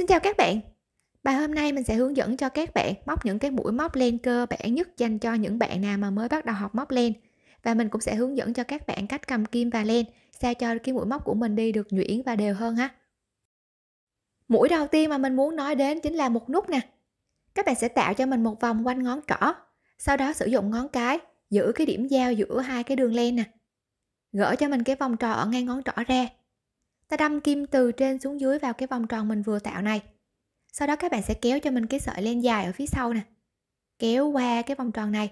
Xin chào các bạn. Bài hôm nay mình sẽ hướng dẫn cho các bạn móc những cái mũi móc len cơ bản nhất dành cho những bạn nào mà mới bắt đầu học móc len. Và mình cũng sẽ hướng dẫn cho các bạn cách cầm kim và len sao cho cái mũi móc của mình đi được nhuyễn và đều hơn ha. Mũi đầu tiên mà mình muốn nói đến chính là một nút nè. Các bạn sẽ tạo cho mình một vòng quanh ngón trỏ, sau đó sử dụng ngón cái giữ cái điểm giao giữa hai cái đường len nè. Gỡ cho mình cái vòng tròn ở ngay ngón trỏ ra, ta đâm kim từ trên xuống dưới vào cái vòng tròn mình vừa tạo này sau đó các bạn sẽ kéo cho mình cái sợi len dài ở phía sau nè kéo qua cái vòng tròn này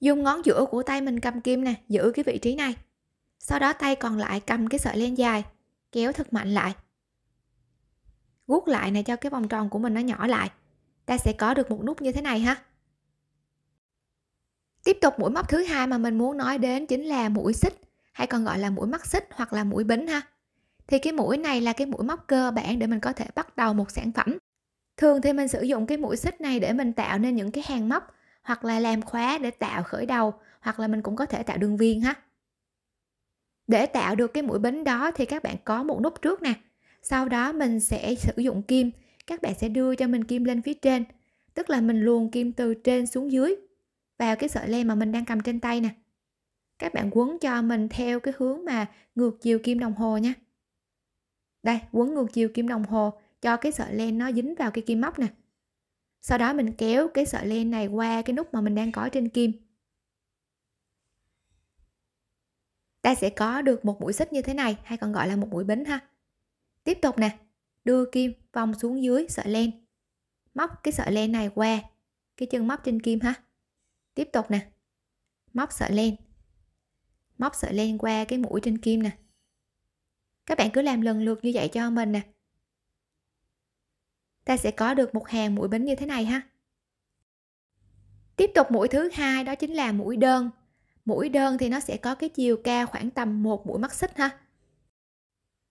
dùng ngón giữa của tay mình cầm kim nè giữ cái vị trí này sau đó tay còn lại cầm cái sợi len dài kéo thật mạnh lại guốc lại này cho cái vòng tròn của mình nó nhỏ lại ta sẽ có được một nút như thế này ha tiếp tục mũi móc thứ hai mà mình muốn nói đến chính là mũi xích hay còn gọi là mũi mắt xích hoặc là mũi bính ha thì cái mũi này là cái mũi móc cơ bản để mình có thể bắt đầu một sản phẩm thường thì mình sử dụng cái mũi xích này để mình tạo nên những cái hàng móc hoặc là làm khóa để tạo khởi đầu hoặc là mình cũng có thể tạo đường viên ha để tạo được cái mũi bính đó thì các bạn có một nút trước nè sau đó mình sẽ sử dụng kim các bạn sẽ đưa cho mình kim lên phía trên tức là mình luồn kim từ trên xuống dưới vào cái sợi len mà mình đang cầm trên tay nè các bạn quấn cho mình theo cái hướng mà ngược chiều kim đồng hồ nha đây, quấn ngược chiều kim đồng hồ cho cái sợi len nó dính vào cái kim móc nè. Sau đó mình kéo cái sợi len này qua cái nút mà mình đang có trên kim. Ta sẽ có được một mũi xích như thế này hay còn gọi là một mũi bính ha. Tiếp tục nè, đưa kim vòng xuống dưới sợi len. Móc cái sợi len này qua cái chân móc trên kim ha. Tiếp tục nè. Móc sợi len. Móc sợi len qua cái mũi trên kim nè. Các bạn cứ làm lần lượt như vậy cho mình nè. Ta sẽ có được một hàng mũi bính như thế này ha. Tiếp tục mũi thứ hai đó chính là mũi đơn. Mũi đơn thì nó sẽ có cái chiều cao khoảng tầm một mũi mắt xích ha.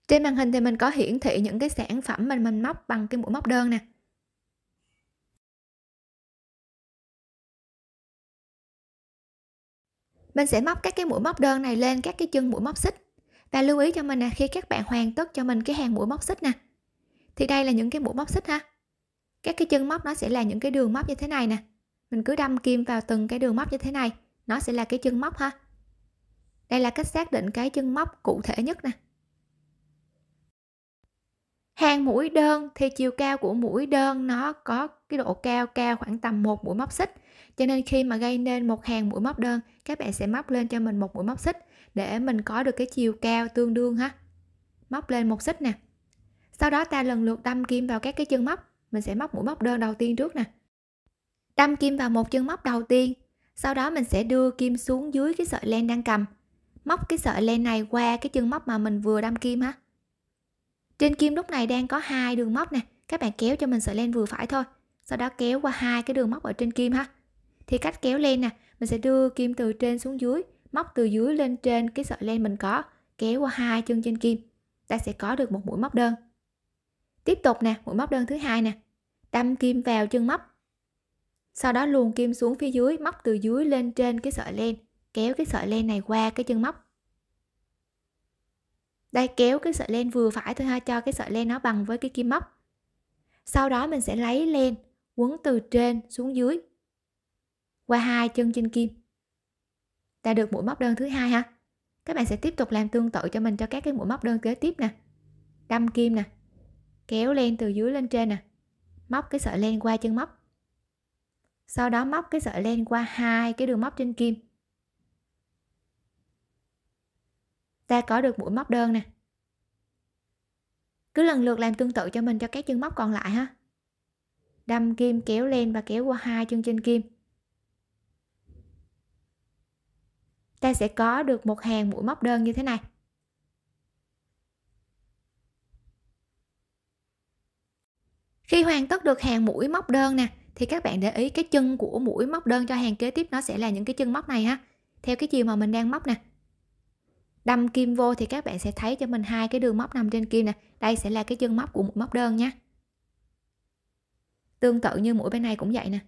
Trên màn hình thì mình có hiển thị những cái sản phẩm mình mình móc bằng cái mũi móc đơn nè. Mình sẽ móc các cái mũi móc đơn này lên các cái chân mũi móc xích và lưu ý cho mình là khi các bạn hoàn tất cho mình cái hàng mũi móc xích nè thì đây là những cái mũi móc xích ha các cái chân móc nó sẽ là những cái đường móc như thế này nè mình cứ đâm kim vào từng cái đường móc như thế này nó sẽ là cái chân móc ha đây là cách xác định cái chân móc cụ thể nhất nè hàng mũi đơn thì chiều cao của mũi đơn nó có cái độ cao cao khoảng tầm một mũi móc xích cho nên khi mà gây nên một hàng mũi móc đơn các bạn sẽ móc lên cho mình một mũi móc xích để mình có được cái chiều cao tương đương ha móc lên một xích nè sau đó ta lần lượt đâm kim vào các cái chân móc mình sẽ móc mũi móc đơn đầu tiên trước nè đâm kim vào một chân móc đầu tiên sau đó mình sẽ đưa kim xuống dưới cái sợi len đang cầm móc cái sợi len này qua cái chân móc mà mình vừa đâm kim ha trên kim lúc này đang có hai đường móc nè các bạn kéo cho mình sợi len vừa phải thôi sau đó kéo qua hai cái đường móc ở trên kim ha thì cách kéo len nè mình sẽ đưa kim từ trên xuống dưới móc từ dưới lên trên cái sợi len mình có kéo qua hai chân trên kim ta sẽ có được một mũi móc đơn tiếp tục nè mũi móc đơn thứ hai nè đâm kim vào chân móc sau đó luồn kim xuống phía dưới móc từ dưới lên trên cái sợi len kéo cái sợi len này qua cái chân móc đây kéo cái sợi len vừa phải thôi ha cho cái sợi len nó bằng với cái kim móc sau đó mình sẽ lấy len quấn từ trên xuống dưới qua hai chân trên kim đã được mũi móc đơn thứ hai ha các bạn sẽ tiếp tục làm tương tự cho mình cho các cái mũi móc đơn kế tiếp nè đâm kim nè kéo len từ dưới lên trên nè móc cái sợi len qua chân móc sau đó móc cái sợi len qua hai cái đường móc trên kim ta có được mũi móc đơn nè cứ lần lượt làm tương tự cho mình cho các chân móc còn lại ha đâm kim kéo lên và kéo qua hai chân trên kim ta sẽ có được một hàng mũi móc đơn như thế này khi hoàn tất được hàng mũi móc đơn nè thì các bạn để ý cái chân của mũi móc đơn cho hàng kế tiếp nó sẽ là những cái chân móc này ha theo cái chiều mà mình đang móc nè đâm kim vô thì các bạn sẽ thấy cho mình hai cái đường móc nằm trên kim nè đây sẽ là cái chân móc của một móc đơn nhé tương tự như mũi bên này cũng vậy nè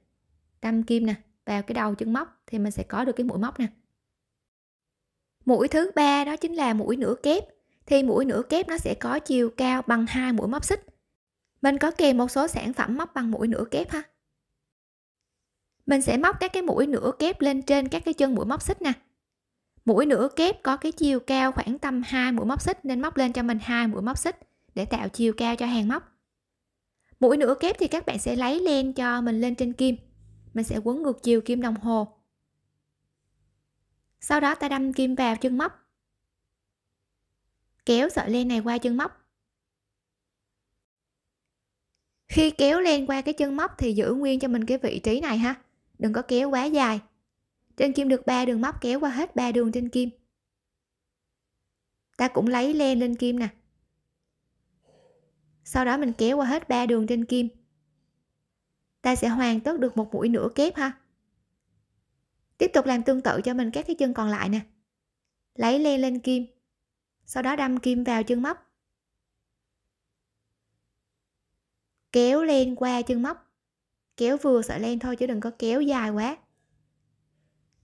đâm kim nè vào cái đầu chân móc thì mình sẽ có được cái mũi móc nè mũi thứ ba đó chính là mũi nửa kép thì mũi nửa kép nó sẽ có chiều cao bằng hai mũi móc xích mình có kèm một số sản phẩm móc bằng mũi nửa kép ha mình sẽ móc các cái mũi nửa kép lên trên các cái chân mũi móc xích nè mũi nửa kép có cái chiều cao khoảng tầm 2 mũi móc xích nên móc lên cho mình hai mũi móc xích để tạo chiều cao cho hàng móc mũi nửa kép thì các bạn sẽ lấy len cho mình lên trên kim mình sẽ quấn ngược chiều kim đồng hồ sau đó ta đâm kim vào chân móc kéo sợi len này qua chân móc khi kéo len qua cái chân móc thì giữ nguyên cho mình cái vị trí này ha đừng có kéo quá dài trên kim được ba đường móc kéo qua hết ba đường trên kim ta cũng lấy len lên kim nè sau đó mình kéo qua hết ba đường trên kim ta sẽ hoàn tất được một mũi nửa kép ha tiếp tục làm tương tự cho mình các cái chân còn lại nè lấy len lên kim sau đó đâm kim vào chân móc kéo len qua chân móc kéo vừa sợi len thôi chứ đừng có kéo dài quá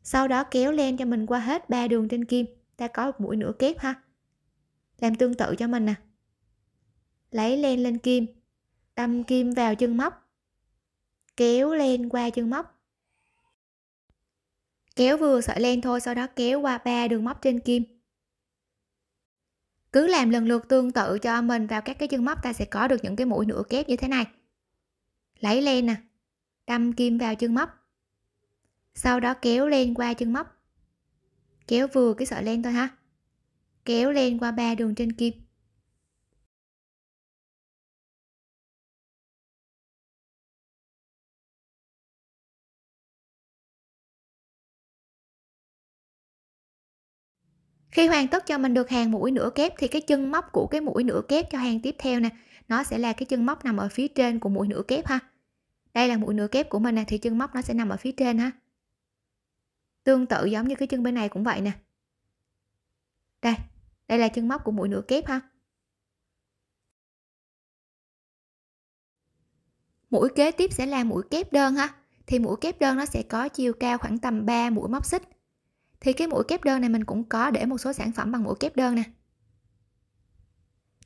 sau đó kéo len cho mình qua hết ba đường trên kim ta có một mũi nửa kép ha làm tương tự cho mình nè lấy len lên kim đâm kim vào chân móc kéo len qua chân móc kéo vừa sợi len thôi sau đó kéo qua ba đường móc trên kim cứ làm lần lượt tương tự cho mình vào các cái chân móc ta sẽ có được những cái mũi nửa kép như thế này lấy len nè đâm kim vào chân móc sau đó kéo lên qua chân móc kéo vừa cái sợi len thôi ha kéo lên qua ba đường trên kim khi hoàn tất cho mình được hàng mũi nửa kép thì cái chân móc của cái mũi nửa kép cho hàng tiếp theo nè nó sẽ là cái chân móc nằm ở phía trên của mũi nửa kép ha đây là mũi nửa kép của mình nè thì chân móc nó sẽ nằm ở phía trên ha tương tự giống như cái chân bên này cũng vậy nè đây đây là chân móc của mũi nửa kép ha mũi kế tiếp sẽ là mũi kép đơn ha thì mũi kép đơn nó sẽ có chiều cao khoảng tầm 3 mũi móc xích thì cái mũi kép đơn này mình cũng có để một số sản phẩm bằng mũi kép đơn nè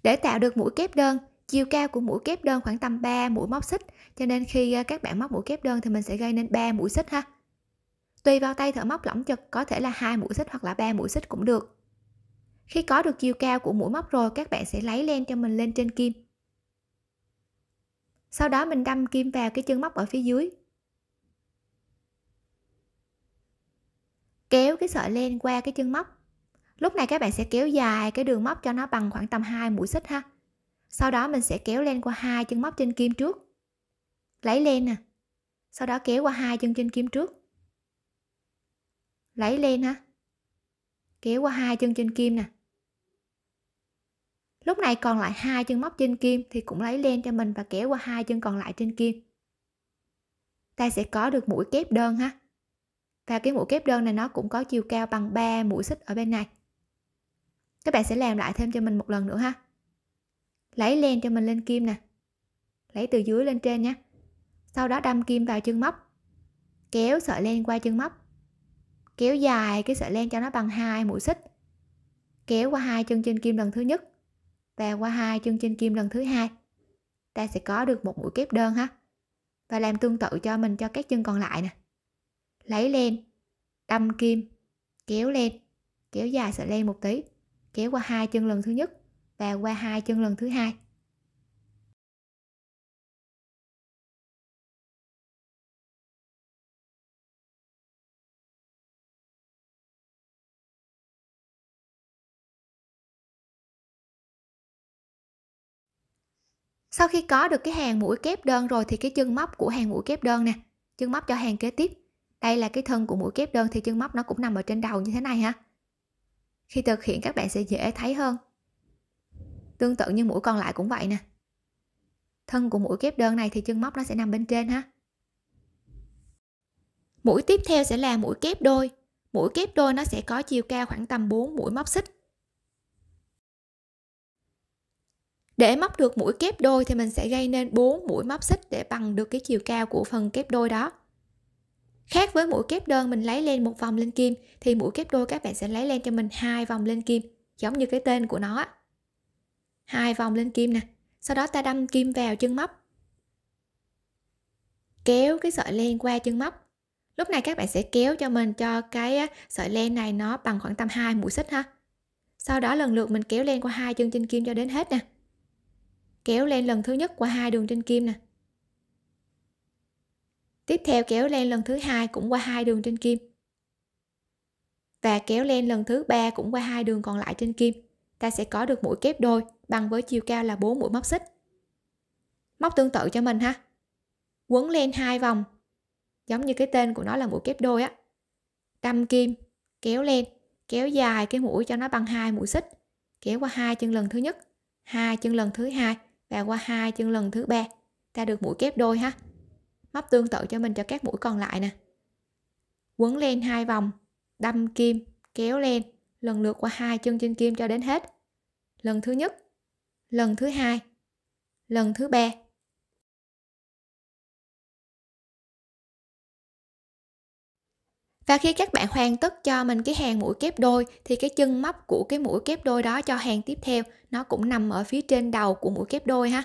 để tạo được mũi kép đơn chiều cao của mũi kép đơn khoảng tầm 3 mũi móc xích cho nên khi ờ, các bạn móc mũi kép đơn thì mình sẽ gây nên 3 mũi xích ha Tùy vào tay thợ móc lỏng chật có thể là hai mũi xích hoặc là ba mũi xích cũng được. Khi có được chiều cao của mũi móc rồi các bạn sẽ lấy len cho mình lên trên kim. Sau đó mình đâm kim vào cái chân móc ở phía dưới. Kéo cái sợi len qua cái chân móc. Lúc này các bạn sẽ kéo dài cái đường móc cho nó bằng khoảng tầm 2 mũi xích ha. Sau đó mình sẽ kéo len qua hai chân móc trên kim trước. Lấy len nè. Sau đó kéo qua hai chân trên kim trước lấy lên ha kéo qua hai chân trên kim nè lúc này còn lại hai chân móc trên kim thì cũng lấy lên cho mình và kéo qua hai chân còn lại trên kim ta sẽ có được mũi kép đơn ha và cái mũi kép đơn này nó cũng có chiều cao bằng 3 mũi xích ở bên này các bạn sẽ làm lại thêm cho mình một lần nữa ha lấy len cho mình lên kim nè lấy từ dưới lên trên nhé sau đó đâm kim vào chân móc kéo sợi len qua chân móc kéo dài cái sợi len cho nó bằng hai mũi xích kéo qua hai chân trên kim lần thứ nhất và qua hai chân trên kim lần thứ hai ta sẽ có được một mũi kép đơn ha và làm tương tự cho mình cho các chân còn lại nè lấy len đâm kim kéo len kéo dài sợi len một tí kéo qua hai chân lần thứ nhất và qua hai chân lần thứ hai sau khi có được cái hàng mũi kép đơn rồi thì cái chân móc của hàng mũi kép đơn nè chân móc cho hàng kế tiếp đây là cái thân của mũi kép đơn thì chân móc nó cũng nằm ở trên đầu như thế này ha khi thực hiện các bạn sẽ dễ thấy hơn tương tự như mũi còn lại cũng vậy nè thân của mũi kép đơn này thì chân móc nó sẽ nằm bên trên ha mũi tiếp theo sẽ là mũi kép đôi mũi kép đôi nó sẽ có chiều cao khoảng tầm 4 mũi móc xích để móc được mũi kép đôi thì mình sẽ gây nên 4 mũi móc xích để bằng được cái chiều cao của phần kép đôi đó khác với mũi kép đơn mình lấy lên một vòng lên kim thì mũi kép đôi các bạn sẽ lấy lên cho mình hai vòng lên kim giống như cái tên của nó hai vòng lên kim nè sau đó ta đâm kim vào chân móc kéo cái sợi len qua chân móc lúc này các bạn sẽ kéo cho mình cho cái sợi len này nó bằng khoảng tầm hai mũi xích ha sau đó lần lượt mình kéo len qua hai chân trên kim cho đến hết nè kéo len lần thứ nhất qua hai đường trên kim nè tiếp theo kéo len lần thứ hai cũng qua hai đường trên kim và kéo len lần thứ ba cũng qua hai đường còn lại trên kim ta sẽ có được mũi kép đôi bằng với chiều cao là 4 mũi móc xích móc tương tự cho mình ha quấn lên hai vòng giống như cái tên của nó là mũi kép đôi á đâm kim kéo len, kéo dài cái mũi cho nó bằng hai mũi xích kéo qua hai chân lần thứ nhất hai chân lần thứ hai và qua hai chân lần thứ ba ta được mũi kép đôi ha móc tương tự cho mình cho các mũi còn lại nè quấn lên hai vòng đâm kim kéo lên lần lượt qua hai chân trên kim cho đến hết lần thứ nhất lần thứ hai lần thứ ba và khi các bạn hoàn tất cho mình cái hàng mũi kép đôi thì cái chân móc của cái mũi kép đôi đó cho hàng tiếp theo nó cũng nằm ở phía trên đầu của mũi kép đôi ha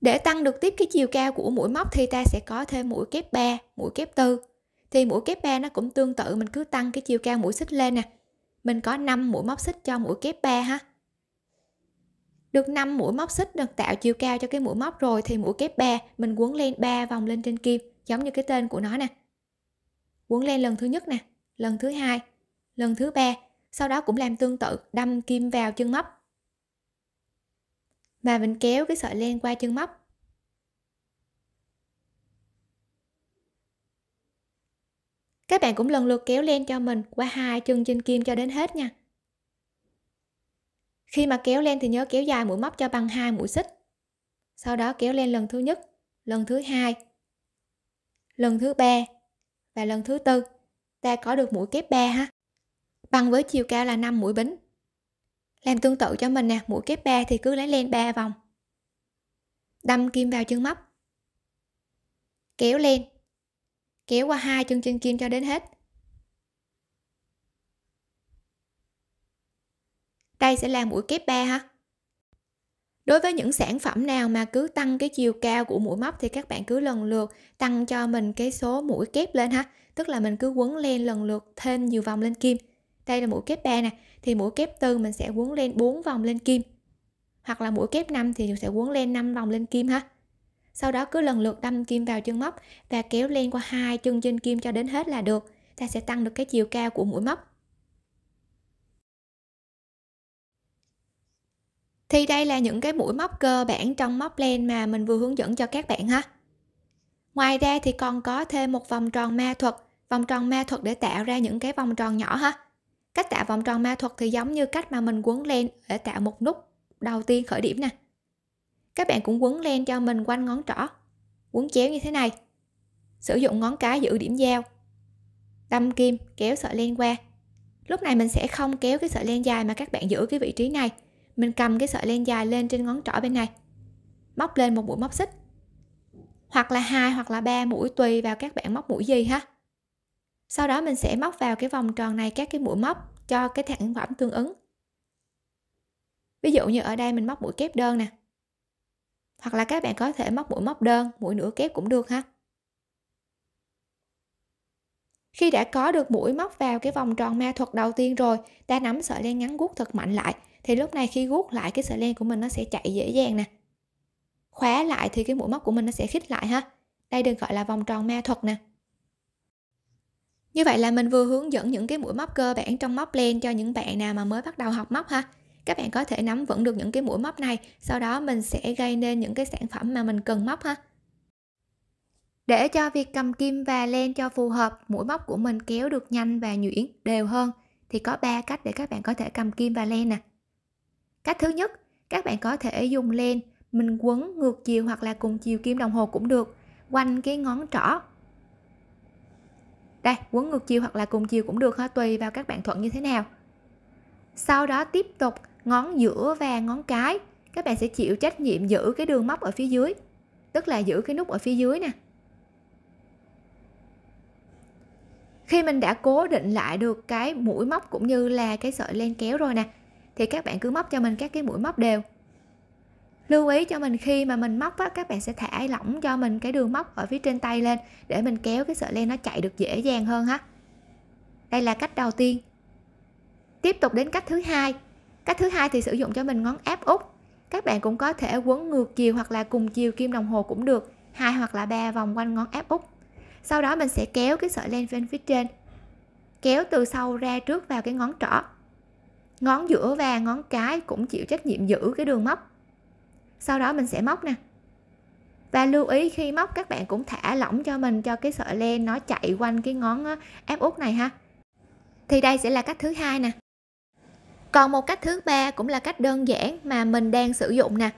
để tăng được tiếp cái chiều cao của mũi móc thì ta sẽ có thêm mũi kép 3, mũi kép 4. Thì mũi kép 3 nó cũng tương tự mình cứ tăng cái chiều cao mũi xích lên nè. Mình có 5 mũi móc xích cho mũi kép 3 ha. Được 5 mũi móc xích được tạo chiều cao cho cái mũi móc rồi thì mũi kép 3 mình quấn lên 3 vòng lên trên kim giống như cái tên của nó nè quấn len lần thứ nhất nè lần thứ hai lần thứ ba sau đó cũng làm tương tự đâm kim vào chân móc và mình kéo cái sợi len qua chân móc các bạn cũng lần lượt kéo len cho mình qua hai chân trên kim cho đến hết nha khi mà kéo len thì nhớ kéo dài mũi móc cho bằng hai mũi xích sau đó kéo len lần thứ nhất lần thứ hai lần thứ ba và lần thứ tư ta có được mũi kép 3 ha bằng với chiều cao là 5 mũi bính làm tương tự cho mình nè mũi kép 3 thì cứ lấy len 3 vòng đâm kim vào chân móc kéo lên kéo qua hai chân chân kim cho đến hết đây sẽ là mũi kép 3 ha đối với những sản phẩm nào mà cứ tăng cái chiều cao của mũi móc thì các bạn cứ lần lượt tăng cho mình cái số mũi kép lên ha tức là mình cứ quấn len lần lượt thêm nhiều vòng lên kim đây là mũi kép 3 nè thì mũi kép tư mình sẽ quấn len 4 vòng lên kim hoặc là mũi kép 5 thì mình sẽ quấn len 5 vòng lên kim ha sau đó cứ lần lượt đâm kim vào chân móc và kéo len qua hai chân trên kim cho đến hết là được ta sẽ tăng được cái chiều cao của mũi móc thì đây là những cái mũi móc cơ bản trong móc len mà mình vừa hướng dẫn cho các bạn ha ngoài ra thì còn có thêm một vòng tròn ma thuật vòng tròn ma thuật để tạo ra những cái vòng tròn nhỏ ha cách tạo vòng tròn ma thuật thì giống như cách mà mình quấn len để tạo một nút đầu tiên khởi điểm nè các bạn cũng quấn len cho mình quanh ngón trỏ quấn chéo như thế này sử dụng ngón cái giữ điểm giao đâm kim kéo sợi len qua lúc này mình sẽ không kéo cái sợi len dài mà các bạn giữ cái vị trí này mình cầm cái sợi len dài lên trên ngón trỏ bên này móc lên một mũi móc xích hoặc là hai hoặc là ba mũi tùy vào các bạn móc mũi gì ha sau đó mình sẽ móc vào cái vòng tròn này các cái mũi móc cho cái sản phẩm tương ứng ví dụ như ở đây mình móc mũi kép đơn nè hoặc là các bạn có thể móc mũi móc đơn mũi nửa kép cũng được ha khi đã có được mũi móc vào cái vòng tròn ma thuật đầu tiên rồi ta nắm sợi len ngắn guốc thật mạnh lại thì lúc này khi gút lại cái sợi len của mình nó sẽ chạy dễ dàng nè khóa lại thì cái mũi móc của mình nó sẽ khít lại ha đây được gọi là vòng tròn ma thuật nè như vậy là mình vừa hướng dẫn những cái mũi móc cơ bản trong móc len cho những bạn nào mà mới bắt đầu học móc ha các bạn có thể nắm vững được những cái mũi móc này sau đó mình sẽ gây nên những cái sản phẩm mà mình cần móc ha để cho việc cầm kim và len cho phù hợp mũi móc của mình kéo được nhanh và nhuyễn đều hơn thì có 3 cách để các bạn có thể cầm kim và len nè cách thứ nhất các bạn có thể dùng len mình quấn ngược chiều hoặc là cùng chiều kim đồng hồ cũng được quanh cái ngón trỏ đây quấn ngược chiều hoặc là cùng chiều cũng được ha tùy vào các bạn thuận như thế nào sau đó tiếp tục ngón giữa và ngón cái các bạn sẽ chịu trách nhiệm giữ cái đường móc ở phía dưới tức là giữ cái nút ở phía dưới nè khi mình đã cố định lại được cái mũi móc cũng như là cái sợi len kéo rồi nè thì các bạn cứ móc cho mình các cái mũi móc đều lưu ý cho mình khi mà mình móc á, các bạn sẽ thả lỏng cho mình cái đường móc ở phía trên tay lên để mình kéo cái sợi len nó chạy được dễ dàng hơn ha đây là cách đầu tiên tiếp tục đến cách thứ hai cách thứ hai thì sử dụng cho mình ngón áp út các bạn cũng có thể quấn ngược chiều hoặc là cùng chiều kim đồng hồ cũng được hai hoặc là ba vòng quanh ngón áp út sau đó mình sẽ kéo cái sợi len bên phía trên kéo từ sau ra trước vào cái ngón trỏ ngón giữa và ngón cái cũng chịu trách nhiệm giữ cái đường móc sau đó mình sẽ móc nè và lưu ý khi móc các bạn cũng thả lỏng cho mình cho cái sợi len nó chạy quanh cái ngón ép út này ha thì đây sẽ là cách thứ hai nè còn một cách thứ ba cũng là cách đơn giản mà mình đang sử dụng nè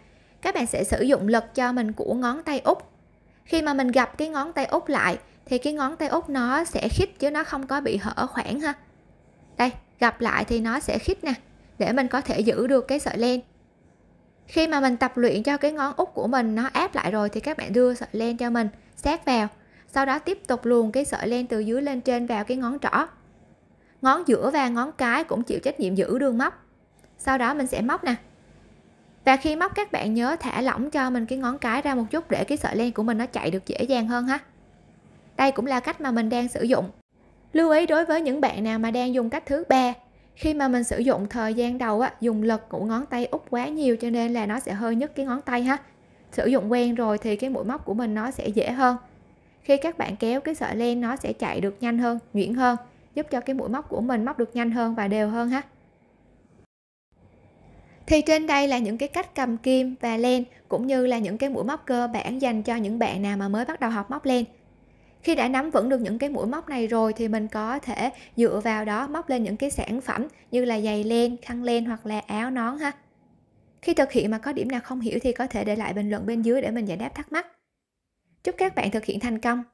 các bạn sẽ sử dụng lực cho mình của ngón tay út khi mà mình gặp cái ngón tay út lại thì cái ngón tay út nó sẽ khít chứ nó không có bị hở khoảng ha đây gặp lại thì nó sẽ khít nè để mình có thể giữ được cái sợi len khi mà mình tập luyện cho cái ngón út của mình nó áp lại rồi thì các bạn đưa sợi len cho mình sát vào sau đó tiếp tục luồn cái sợi len từ dưới lên trên vào cái ngón trỏ ngón giữa và ngón cái cũng chịu trách nhiệm giữ đường móc sau đó mình sẽ móc nè và khi móc các bạn nhớ thả lỏng cho mình cái ngón cái ra một chút để cái sợi len của mình nó chạy được dễ dàng hơn ha đây cũng là cách mà mình đang sử dụng lưu ý đối với những bạn nào mà đang dùng cách thứ ba khi mà mình sử dụng thời gian đầu á dùng lực của ngón tay út quá nhiều cho nên là nó sẽ hơi nhức cái ngón tay ha sử dụng quen rồi thì cái mũi móc của mình nó sẽ dễ hơn khi các bạn kéo cái sợi len nó sẽ chạy được nhanh hơn nhuyễn hơn giúp cho cái mũi móc của mình móc được nhanh hơn và đều hơn ha thì trên đây là những cái cách cầm kim và len cũng như là những cái mũi móc cơ bản dành cho những bạn nào mà mới bắt đầu học móc len khi đã nắm vững được những cái mũi móc này rồi thì mình có thể dựa vào đó móc lên những cái sản phẩm như là giày len khăn len hoặc là áo nón ha khi thực hiện mà có điểm nào không hiểu thì có thể để lại bình luận bên dưới để mình giải đáp thắc mắc chúc các bạn thực hiện thành công